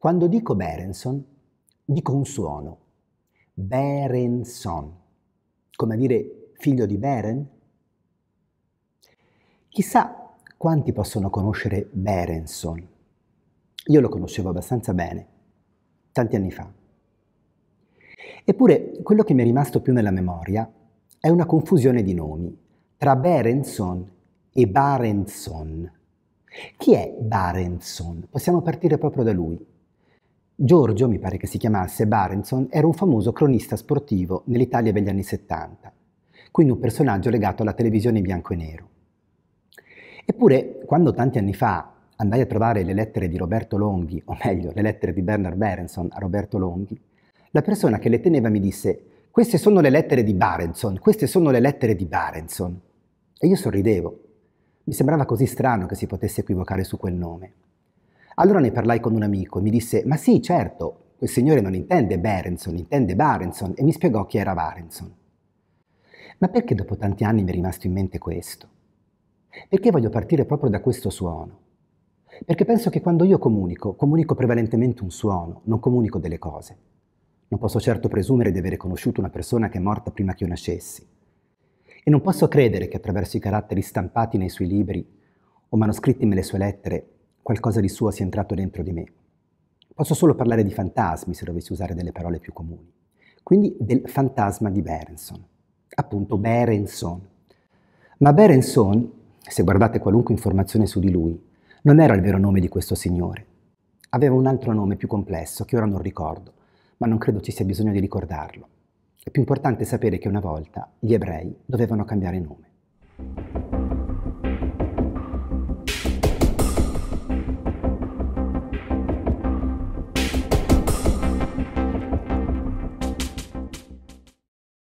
Quando dico Berenson, dico un suono. Berenson. Come a dire figlio di Beren? Chissà quanti possono conoscere Berenson. Io lo conoscevo abbastanza bene, tanti anni fa. Eppure quello che mi è rimasto più nella memoria è una confusione di nomi tra Berenson e Barenson. Chi è Barenson? Possiamo partire proprio da lui. Giorgio, mi pare che si chiamasse Barenson, era un famoso cronista sportivo nell'Italia degli anni 70, quindi un personaggio legato alla televisione bianco e nero. Eppure, quando tanti anni fa andai a trovare le lettere di Roberto Longhi, o meglio, le lettere di Bernard Berenson a Roberto Longhi, la persona che le teneva mi disse «Queste sono le lettere di Barenson, queste sono le lettere di Barenson». E io sorridevo. Mi sembrava così strano che si potesse equivocare su quel nome. Allora ne parlai con un amico e mi disse, ma sì, certo, quel signore non intende Berenson, intende Barenson, e mi spiegò chi era Barenson. Ma perché dopo tanti anni mi è rimasto in mente questo? Perché voglio partire proprio da questo suono? Perché penso che quando io comunico, comunico prevalentemente un suono, non comunico delle cose. Non posso certo presumere di avere conosciuto una persona che è morta prima che io nascessi. E non posso credere che attraverso i caratteri stampati nei suoi libri o manoscritti nelle sue lettere qualcosa di suo sia entrato dentro di me. Posso solo parlare di fantasmi se dovessi usare delle parole più comuni. Quindi del fantasma di Berenson, appunto Berenson. Ma Berenson, se guardate qualunque informazione su di lui, non era il vero nome di questo signore. Aveva un altro nome più complesso che ora non ricordo, ma non credo ci sia bisogno di ricordarlo. È più importante sapere che una volta gli ebrei dovevano cambiare nome.